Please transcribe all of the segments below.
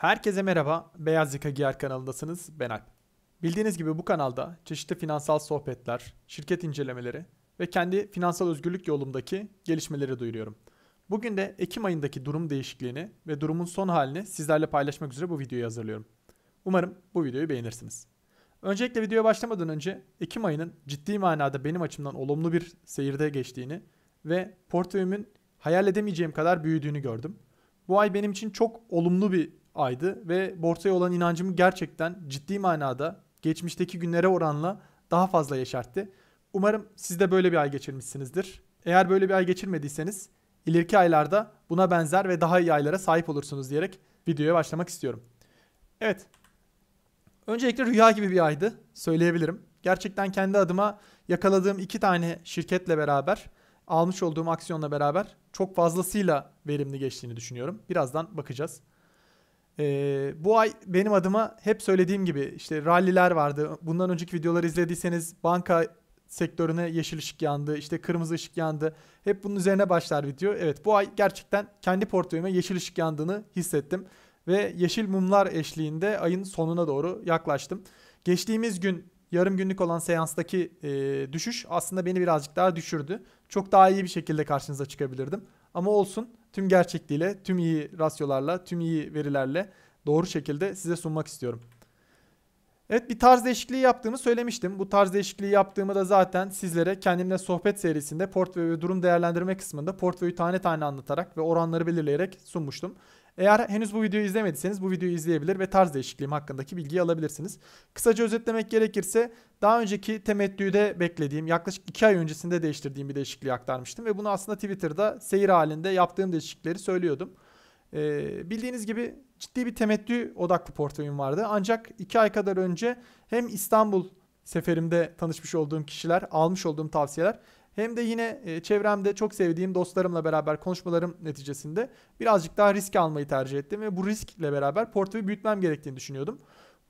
Herkese merhaba, Beyaz Yaka Giyer kanalındasınız, ben Alp. Bildiğiniz gibi bu kanalda çeşitli finansal sohbetler, şirket incelemeleri ve kendi finansal özgürlük yolumdaki gelişmeleri duyuruyorum. Bugün de Ekim ayındaki durum değişikliğini ve durumun son halini sizlerle paylaşmak üzere bu videoyu hazırlıyorum. Umarım bu videoyu beğenirsiniz. Öncelikle videoya başlamadan önce Ekim ayının ciddi manada benim açımdan olumlu bir seyirde geçtiğini ve portföyümün hayal edemeyeceğim kadar büyüdüğünü gördüm. Bu ay benim için çok olumlu bir aydı ve borsaya olan inancımı gerçekten ciddi manada geçmişteki günlere oranla daha fazla yeşertti. Umarım siz de böyle bir ay geçirmişsinizdir. Eğer böyle bir ay geçirmediyseniz ileriki aylarda buna benzer ve daha iyi aylara sahip olursunuz diyerek videoya başlamak istiyorum. Evet. Öncelikle rüya gibi bir aydı söyleyebilirim. Gerçekten kendi adıma yakaladığım iki tane şirketle beraber almış olduğum aksiyonla beraber çok fazlasıyla verimli geçtiğini düşünüyorum. Birazdan bakacağız. Ee, bu ay benim adıma hep söylediğim gibi işte ralliler vardı. Bundan önceki videoları izlediyseniz banka sektörüne yeşil ışık yandı, işte kırmızı ışık yandı. Hep bunun üzerine başlar video. Evet bu ay gerçekten kendi portföyüme yeşil ışık yandığını hissettim. Ve yeşil mumlar eşliğinde ayın sonuna doğru yaklaştım. Geçtiğimiz gün yarım günlük olan seanstaki e, düşüş aslında beni birazcık daha düşürdü. Çok daha iyi bir şekilde karşınıza çıkabilirdim. Ama olsun tüm gerçekliğiyle, tüm iyi rasyolarla, tüm iyi verilerle doğru şekilde size sunmak istiyorum. Evet bir tarz değişikliği yaptığımı söylemiştim. Bu tarz değişikliği yaptığımı da zaten sizlere kendimle sohbet serisinde portföy ve durum değerlendirme kısmında portföyü tane tane anlatarak ve oranları belirleyerek sunmuştum. Eğer henüz bu videoyu izlemediyseniz bu videoyu izleyebilir ve tarz değişikliğim hakkındaki bilgiyi alabilirsiniz. Kısaca özetlemek gerekirse daha önceki temettüyü de beklediğim yaklaşık 2 ay öncesinde değiştirdiğim bir değişikliği aktarmıştım ve bunu aslında Twitter'da seyir halinde yaptığım değişiklikleri söylüyordum. Ee, bildiğiniz gibi ciddi bir temettü odaklı portföyüm vardı. Ancak 2 ay kadar önce hem İstanbul seferimde tanışmış olduğum kişiler, almış olduğum tavsiyeler hem de yine e, çevremde çok sevdiğim dostlarımla beraber konuşmalarım neticesinde birazcık daha risk almayı tercih ettim ve bu riskle beraber portföyü büyütmem gerektiğini düşünüyordum.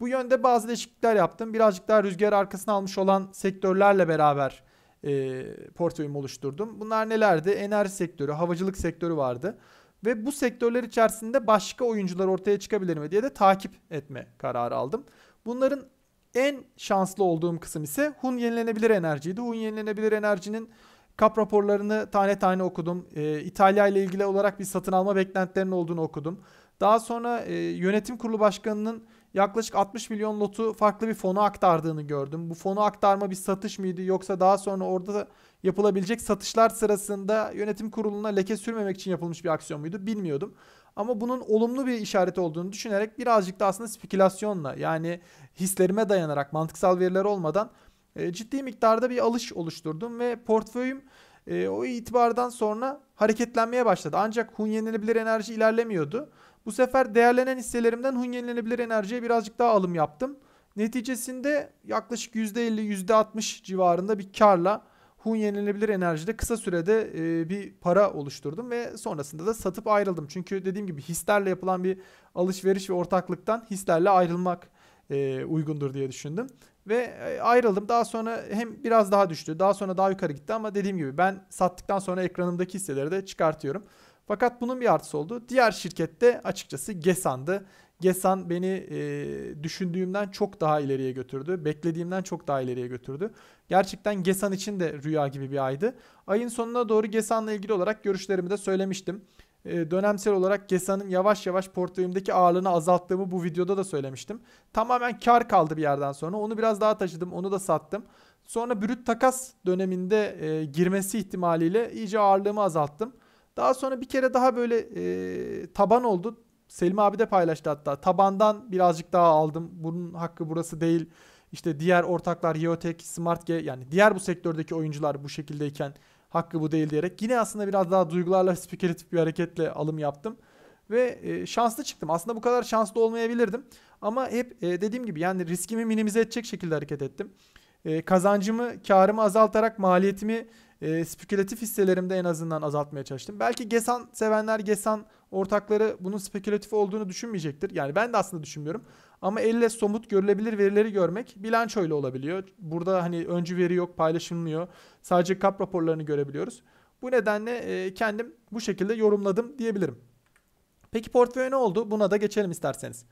Bu yönde bazı değişiklikler yaptım. Birazcık daha rüzgar arkasına almış olan sektörlerle beraber e, portföyümü oluşturdum. Bunlar nelerdi? Enerji sektörü, havacılık sektörü vardı. Ve bu sektörler içerisinde başka oyuncular ortaya çıkabilir mi diye de takip etme kararı aldım. Bunların en şanslı olduğum kısım ise Hun yenilenebilir enerjiydi. Hun yenilenebilir enerjinin kap raporlarını tane tane okudum. E, İtalya ile ilgili olarak bir satın alma beklentilerinin olduğunu okudum. Daha sonra e, yönetim kurulu başkanının yaklaşık 60 milyon lotu farklı bir fonu aktardığını gördüm. Bu fonu aktarma bir satış mıydı yoksa daha sonra orada yapılabilecek satışlar sırasında yönetim kuruluna leke sürmemek için yapılmış bir aksiyon muydu bilmiyordum. Ama bunun olumlu bir işaret olduğunu düşünerek birazcık da aslında spekülasyonla yani hislerime dayanarak mantıksal veriler olmadan e, ciddi miktarda bir alış oluşturdum ve portföyüm e, o itibardan sonra hareketlenmeye başladı. Ancak hun yenilebilir enerji ilerlemiyordu. Bu sefer değerlenen hisselerimden hun yenilebilir enerjiye birazcık daha alım yaptım. Neticesinde yaklaşık %50-%60 civarında bir karla Hun yenilebilir enerjide kısa sürede e, bir para oluşturdum ve sonrasında da satıp ayrıldım. Çünkü dediğim gibi hislerle yapılan bir alışveriş ve ortaklıktan hislerle ayrılmak e, uygundur diye düşündüm. Ve e, ayrıldım. Daha sonra hem biraz daha düştü. Daha sonra daha yukarı gitti ama dediğim gibi ben sattıktan sonra ekranımdaki hisseleri de çıkartıyorum. Fakat bunun bir artısı oldu. Diğer şirkette açıkçası Gesan'dı. Gesan beni e, düşündüğümden çok daha ileriye götürdü. Beklediğimden çok daha ileriye götürdü. Gerçekten Gesan için de rüya gibi bir aydı. Ayın sonuna doğru Gesan'la ilgili olarak görüşlerimi de söylemiştim. E, dönemsel olarak Gesan'ın yavaş yavaş portföyümdeki ağırlığını azalttığımı bu videoda da söylemiştim. Tamamen kar kaldı bir yerden sonra. Onu biraz daha taşıdım. Onu da sattım. Sonra brüt takas döneminde e, girmesi ihtimaliyle iyice ağırlığımı azalttım. Daha sonra bir kere daha böyle e, taban oldu Selim abi de paylaştı hatta. Tabandan birazcık daha aldım. Bunun hakkı burası değil. İşte diğer ortaklar Yeotek, SmartG yani diğer bu sektördeki oyuncular bu şekildeyken hakkı bu değil diyerek yine aslında biraz daha duygularla spekülatif bir hareketle alım yaptım. Ve e, şanslı çıktım. Aslında bu kadar şanslı olmayabilirdim. Ama hep e, dediğim gibi yani riskimi minimize edecek şekilde hareket ettim. E, kazancımı, karımı azaltarak maliyetimi e, spekülatif hisselerimde en azından azaltmaya çalıştım. Belki Gesan sevenler Gesan ortakları bunun spekülatif olduğunu düşünmeyecektir. Yani ben de aslında düşünmüyorum. Ama elle somut görülebilir verileri görmek bilanço ile olabiliyor. Burada hani öncü veri yok, paylaşılmıyor. Sadece kap raporlarını görebiliyoruz. Bu nedenle e, kendim bu şekilde yorumladım diyebilirim. Peki portföy ne oldu? Buna da geçelim isterseniz.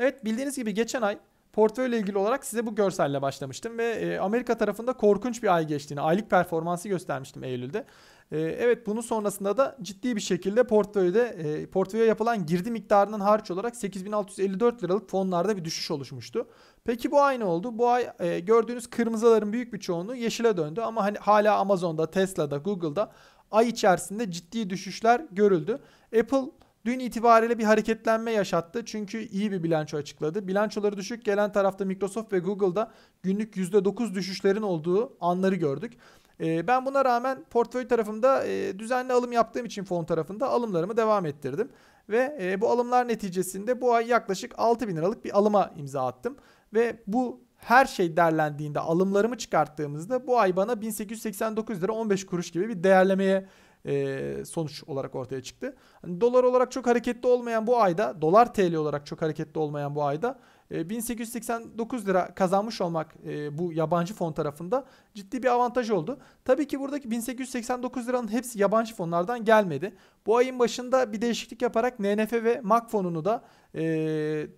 Evet bildiğiniz gibi geçen ay portföyle ilgili olarak size bu görselle başlamıştım ve e, Amerika tarafında korkunç bir ay geçtiğini, aylık performansı göstermiştim Eylül'de. Ee, evet bunun sonrasında da ciddi bir şekilde portföyde e, portföye yapılan girdi miktarının harç olarak 8654 liralık fonlarda bir düşüş oluşmuştu. Peki bu ay ne oldu? Bu ay e, gördüğünüz kırmızıların büyük bir çoğunluğu yeşile döndü ama hani hala Amazon'da, Tesla'da, Google'da ay içerisinde ciddi düşüşler görüldü. Apple Dün itibariyle bir hareketlenme yaşattı çünkü iyi bir bilanço açıkladı. Bilançoları düşük gelen tarafta Microsoft ve Google'da günlük %9 düşüşlerin olduğu anları gördük. Ee, ben buna rağmen portföy tarafımda e, düzenli alım yaptığım için fon tarafında alımlarımı devam ettirdim. Ve e, bu alımlar neticesinde bu ay yaklaşık 6 bin liralık bir alıma imza attım. Ve bu her şey derlendiğinde alımlarımı çıkarttığımızda bu ay bana 1889 lira 15 kuruş gibi bir değerlemeye e, sonuç olarak ortaya çıktı. Hani dolar olarak çok hareketli olmayan bu ayda, dolar TL olarak çok hareketli olmayan bu ayda 1889 ee, lira kazanmış olmak e, bu yabancı fon tarafında ciddi bir avantaj oldu. Tabii ki buradaki 1889 liranın hepsi yabancı fonlardan gelmedi. Bu ayın başında bir değişiklik yaparak NNF ve MAK fonunu da e,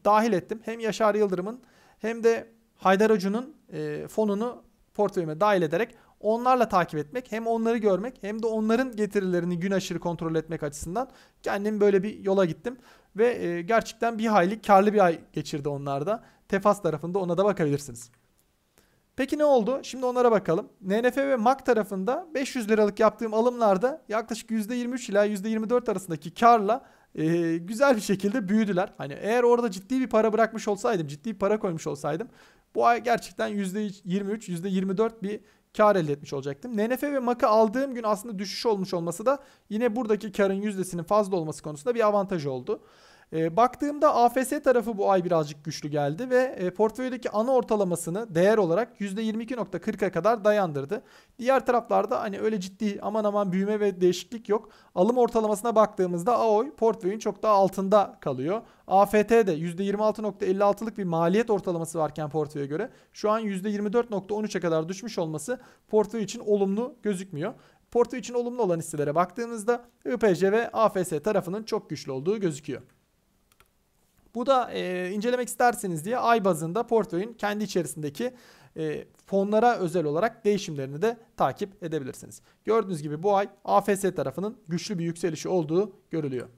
dahil ettim. Hem Yaşar Yıldırım'ın hem de Haydar Hoca'nın e, fonunu portföyüme dahil ederek onlarla takip etmek hem onları görmek hem de onların getirilerini gün aşırı kontrol etmek açısından kendim böyle bir yola gittim. Ve e, gerçekten bir hayli karlı bir ay geçirdi onlar da. Tefas tarafında ona da bakabilirsiniz. Peki ne oldu? Şimdi onlara bakalım. NNF ve MAK tarafında 500 liralık yaptığım alımlarda yaklaşık %23 ila %24 arasındaki karla e, güzel bir şekilde büyüdüler. Hani eğer orada ciddi bir para bırakmış olsaydım, ciddi bir para koymuş olsaydım bu ay gerçekten %23, %24 bir kar elde etmiş olacaktım. NNF ve MAK'ı aldığım gün aslında düşüş olmuş olması da yine buradaki karın yüzdesinin fazla olması konusunda bir avantaj oldu. E, baktığımda AFS tarafı bu ay birazcık güçlü geldi ve e, portföydeki ana ortalamasını değer olarak %22.40'a kadar dayandırdı. Diğer taraflarda hani öyle ciddi aman aman büyüme ve değişiklik yok. Alım ortalamasına baktığımızda AOY portföyün çok daha altında kalıyor. AFT de %26.56'lık bir maliyet ortalaması varken portföye göre şu an %24.13'e kadar düşmüş olması portföy için olumlu gözükmüyor. Portföy için olumlu olan hisselere baktığımızda IPC ve AFS tarafının çok güçlü olduğu gözüküyor. Bu da e, incelemek isterseniz diye ay bazında portföyün kendi içerisindeki e, fonlara özel olarak değişimlerini de takip edebilirsiniz. Gördüğünüz gibi bu ay AFS tarafının güçlü bir yükselişi olduğu görülüyor.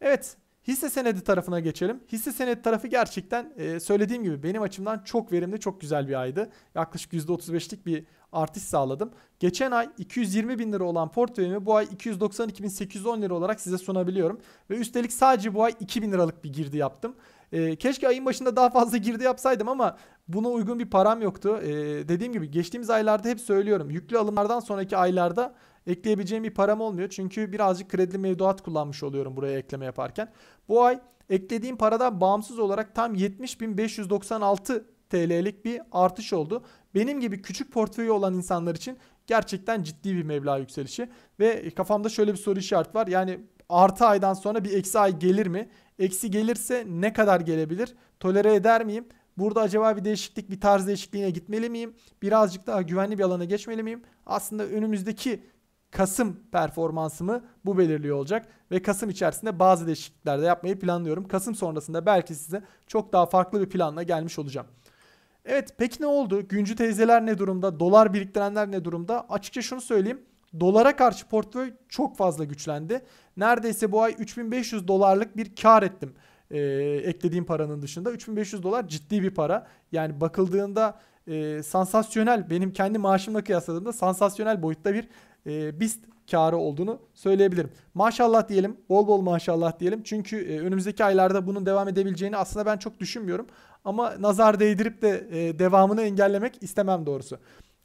Evet hisse senedi tarafına geçelim. Hisse senedi tarafı gerçekten e, söylediğim gibi benim açımdan çok verimli çok güzel bir aydı. Yaklaşık %35'lik bir artış sağladım. Geçen ay 220 bin lira olan portföyümü bu ay 292.810 lira olarak size sunabiliyorum. Ve üstelik sadece bu ay 2000 liralık bir girdi yaptım. E, keşke ayın başında daha fazla girdi yapsaydım ama buna uygun bir param yoktu. E, dediğim gibi geçtiğimiz aylarda hep söylüyorum. Yüklü alımlardan sonraki aylarda ekleyebileceğim bir param olmuyor. Çünkü birazcık kredili mevduat kullanmış oluyorum buraya ekleme yaparken. Bu ay eklediğim paradan bağımsız olarak tam 70.596 TL'lik bir artış oldu benim gibi küçük portföyü olan insanlar için gerçekten ciddi bir meblağ yükselişi. Ve kafamda şöyle bir soru işareti var. Yani artı aydan sonra bir eksi ay gelir mi? Eksi gelirse ne kadar gelebilir? Tolere eder miyim? Burada acaba bir değişiklik, bir tarz değişikliğine gitmeli miyim? Birazcık daha güvenli bir alana geçmeli miyim? Aslında önümüzdeki Kasım performansımı bu belirliyor olacak ve Kasım içerisinde bazı değişiklikler de yapmayı planlıyorum. Kasım sonrasında belki size çok daha farklı bir planla gelmiş olacağım. Evet peki ne oldu? Güncü teyzeler ne durumda? Dolar biriktirenler ne durumda? Açıkça şunu söyleyeyim. Dolara karşı portföy çok fazla güçlendi. Neredeyse bu ay 3500 dolarlık bir kar ettim. Ee, eklediğim paranın dışında 3500 dolar ciddi bir para. Yani bakıldığında e, sansasyonel benim kendi maaşımla kıyasladığımda sansasyonel boyutta bir e, BIST karı olduğunu söyleyebilirim. Maşallah diyelim. Bol bol maşallah diyelim. Çünkü e, önümüzdeki aylarda bunun devam edebileceğini aslında ben çok düşünmüyorum. Ama nazar değdirip de e, devamını engellemek istemem doğrusu.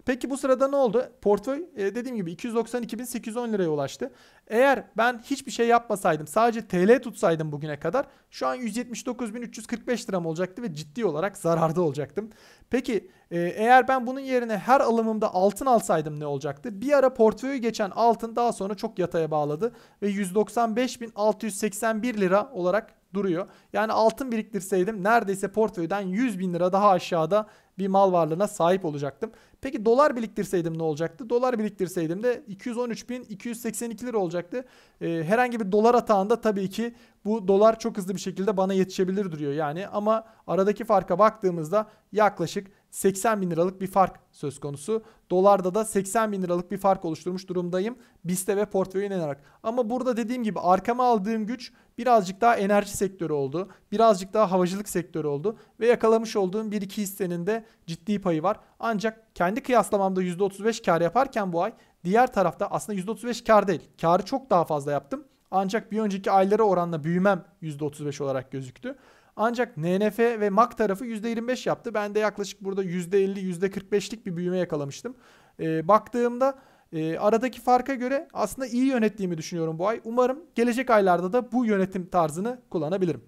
Peki bu sırada ne oldu? Portföy e, dediğim gibi 292.810 liraya ulaştı. Eğer ben hiçbir şey yapmasaydım sadece TL tutsaydım bugüne kadar şu an 179.345 liram olacaktı ve ciddi olarak zararda olacaktım. Peki e, eğer ben bunun yerine her alımımda altın alsaydım ne olacaktı? Bir ara portföyü geçen altın daha sonra çok yataya bağladı ve 195.681 lira olarak duruyor. Yani altın biriktirseydim neredeyse portföyden 100 bin lira daha aşağıda bir mal varlığına sahip olacaktım. Peki dolar biriktirseydim ne olacaktı? Dolar biriktirseydim de 213.282 lira olacaktı. Ee, herhangi bir dolar atağında tabii ki bu dolar çok hızlı bir şekilde bana yetişebilir duruyor yani. Ama aradaki farka baktığımızda yaklaşık 80 bin liralık bir fark söz konusu. Dolarda da 80 bin liralık bir fark oluşturmuş durumdayım. BIST'e ve portföyü inerek. Ama burada dediğim gibi arkama aldığım güç birazcık daha enerji sektörü oldu. Birazcık daha havacılık sektörü oldu. Ve yakalamış olduğum 1-2 hissenin de ciddi payı var. Ancak kendi kıyaslamamda %35 kar yaparken bu ay diğer tarafta aslında %35 kar değil. Karı çok daha fazla yaptım. Ancak bir önceki aylara oranla büyümem %35 olarak gözüktü. Ancak NNF ve MAK tarafı %25 yaptı. Ben de yaklaşık burada %50 %45'lik bir büyüme yakalamıştım. E, baktığımda e, aradaki farka göre aslında iyi yönettiğimi düşünüyorum bu ay. Umarım gelecek aylarda da bu yönetim tarzını kullanabilirim.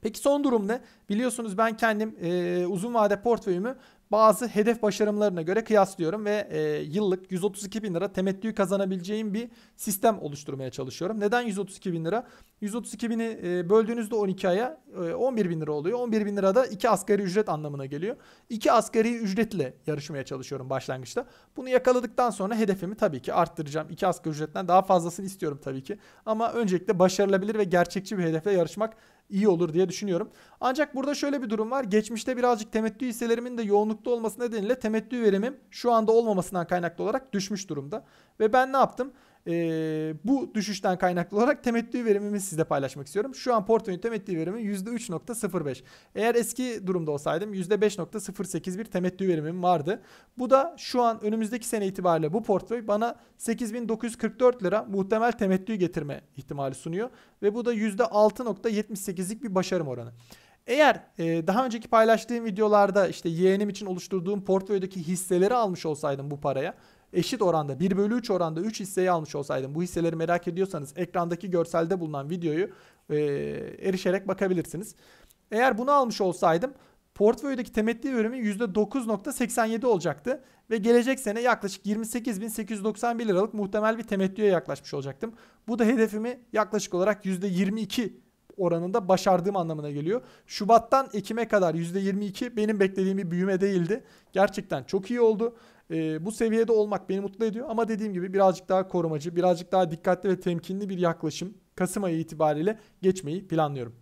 Peki son durum ne? Biliyorsunuz ben kendim e, uzun vade portföyümü bazı hedef başarımlarına göre kıyaslıyorum ve e, yıllık 132 bin lira temettü kazanabileceğim bir sistem oluşturmaya çalışıyorum. Neden 132 bin lira? 132 bini e, böldüğünüzde 12 aya e, 11 bin lira oluyor. 11 bin lira da 2 asgari ücret anlamına geliyor. 2 asgari ücretle yarışmaya çalışıyorum başlangıçta. Bunu yakaladıktan sonra hedefimi tabii ki arttıracağım. 2 asgari ücretten daha fazlasını istiyorum tabii ki. Ama öncelikle başarılabilir ve gerçekçi bir hedefle yarışmak iyi olur diye düşünüyorum. Ancak burada şöyle bir durum var. Geçmişte birazcık temettü hisselerimin de yoğunlukta olması nedeniyle temettü verimim şu anda olmamasından kaynaklı olarak düşmüş durumda. Ve ben ne yaptım? e, bu düşüşten kaynaklı olarak temettü verimimi sizle paylaşmak istiyorum. Şu an portföyün temettü verimi %3.05. Eğer eski durumda olsaydım %5.08 bir temettü verimim vardı. Bu da şu an önümüzdeki sene itibariyle bu portföy bana 8944 lira muhtemel temettü getirme ihtimali sunuyor. Ve bu da %6.78'lik bir başarım oranı. Eğer e, daha önceki paylaştığım videolarda işte yeğenim için oluşturduğum portföydeki hisseleri almış olsaydım bu paraya eşit oranda 1 bölü 3 oranda 3 hisseyi almış olsaydım bu hisseleri merak ediyorsanız ekrandaki görselde bulunan videoyu e, erişerek bakabilirsiniz. Eğer bunu almış olsaydım portföydeki temettü bölümü %9.87 olacaktı ve gelecek sene yaklaşık 28.891 liralık muhtemel bir temettüye yaklaşmış olacaktım. Bu da hedefimi yaklaşık olarak %22 oranında başardığım anlamına geliyor. Şubat'tan Ekim'e kadar %22 benim beklediğim bir büyüme değildi. Gerçekten çok iyi oldu e, bu seviyede olmak beni mutlu ediyor. Ama dediğim gibi birazcık daha korumacı, birazcık daha dikkatli ve temkinli bir yaklaşım Kasım ayı itibariyle geçmeyi planlıyorum.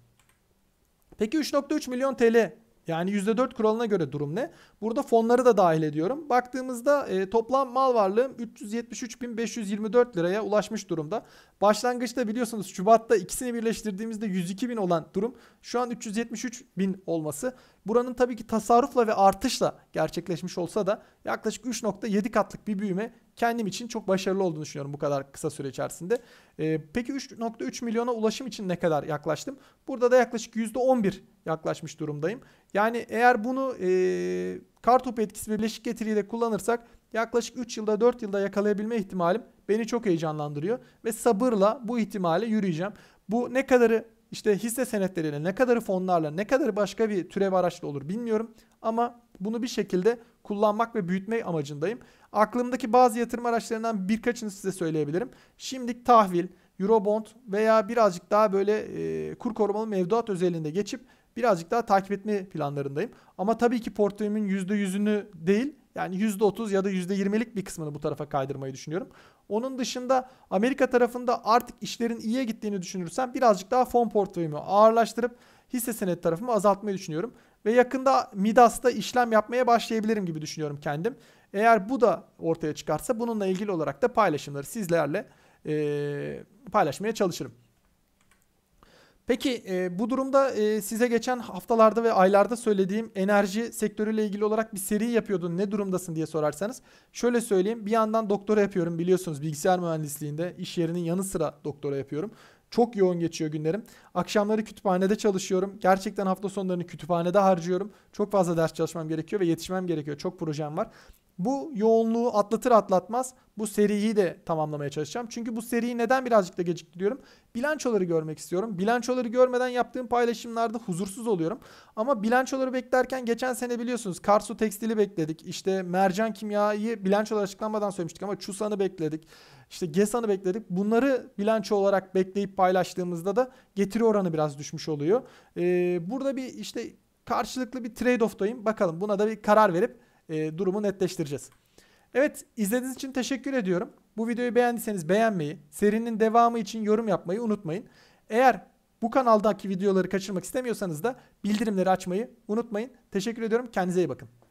Peki 3.3 milyon TL yani %4 kuralına göre durum ne? Burada fonları da dahil ediyorum. Baktığımızda e, toplam mal varlığım 373.524 liraya ulaşmış durumda. Başlangıçta biliyorsunuz Şubat'ta ikisini birleştirdiğimizde 102.000 olan durum şu an 373.000 olması Buranın tabii ki tasarrufla ve artışla gerçekleşmiş olsa da yaklaşık 3.7 katlık bir büyüme kendim için çok başarılı olduğunu düşünüyorum bu kadar kısa süre içerisinde. Ee, peki 3.3 milyona ulaşım için ne kadar yaklaştım? Burada da yaklaşık %11 yaklaşmış durumdayım. Yani eğer bunu e, kartopu etkisi ve bileşik getiriyle kullanırsak yaklaşık 3 yılda 4 yılda yakalayabilme ihtimalim beni çok heyecanlandırıyor. Ve sabırla bu ihtimale yürüyeceğim. Bu ne kadarı işte hisse senetleriyle ne kadarı fonlarla ne kadarı başka bir türev araçla olur bilmiyorum. Ama bunu bir şekilde kullanmak ve büyütmek amacındayım. Aklımdaki bazı yatırım araçlarından birkaçını size söyleyebilirim. Şimdilik tahvil, Eurobond veya birazcık daha böyle e, kur korumalı mevduat özelliğinde geçip birazcık daha takip etme planlarındayım. Ama tabii ki portföyümün %100'ünü değil yani %30 ya da %20'lik bir kısmını bu tarafa kaydırmayı düşünüyorum. Onun dışında Amerika tarafında artık işlerin iyiye gittiğini düşünürsem birazcık daha fon portföyümü ağırlaştırıp hisse senet tarafımı azaltmayı düşünüyorum. Ve yakında Midas'ta işlem yapmaya başlayabilirim gibi düşünüyorum kendim. Eğer bu da ortaya çıkarsa bununla ilgili olarak da paylaşımları sizlerle ee, paylaşmaya çalışırım. Peki e, bu durumda e, size geçen haftalarda ve aylarda söylediğim enerji sektörüyle ilgili olarak bir seri yapıyordun. Ne durumdasın diye sorarsanız şöyle söyleyeyim. Bir yandan doktora yapıyorum biliyorsunuz bilgisayar mühendisliğinde iş yerinin yanı sıra doktora yapıyorum. Çok yoğun geçiyor günlerim. Akşamları kütüphanede çalışıyorum. Gerçekten hafta sonlarını kütüphanede harcıyorum. Çok fazla ders çalışmam gerekiyor ve yetişmem gerekiyor. Çok projem var. Bu yoğunluğu atlatır atlatmaz bu seriyi de tamamlamaya çalışacağım. Çünkü bu seriyi neden birazcık da gecikti diyorum. Bilançoları görmek istiyorum. Bilançoları görmeden yaptığım paylaşımlarda huzursuz oluyorum. Ama bilançoları beklerken geçen sene biliyorsunuz Karsu Tekstil'i bekledik. İşte Mercan Kimya'yı bilançolar açıklanmadan söylemiştik ama Çusan'ı bekledik. İşte GESAN'ı bekledik. Bunları bilanço olarak bekleyip paylaştığımızda da getiri oranı biraz düşmüş oluyor. Ee, burada bir işte karşılıklı bir trade-off'tayım. Bakalım buna da bir karar verip e, durumu netleştireceğiz. Evet izlediğiniz için teşekkür ediyorum. Bu videoyu beğendiyseniz beğenmeyi, serinin devamı için yorum yapmayı unutmayın. Eğer bu kanaldaki videoları kaçırmak istemiyorsanız da bildirimleri açmayı unutmayın. Teşekkür ediyorum. Kendinize iyi bakın.